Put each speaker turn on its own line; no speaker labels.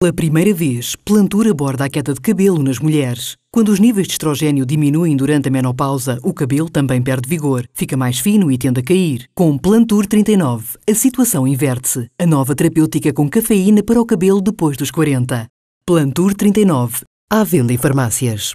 Pela primeira vez, Plantur aborda a queda de cabelo nas mulheres. Quando os níveis de estrogênio diminuem durante a menopausa, o cabelo também perde vigor, fica mais fino e tende a cair. Com Plantur 39, a situação inverte-se. A nova terapêutica com cafeína para o cabelo depois dos 40. Plantur 39, à venda em farmácias.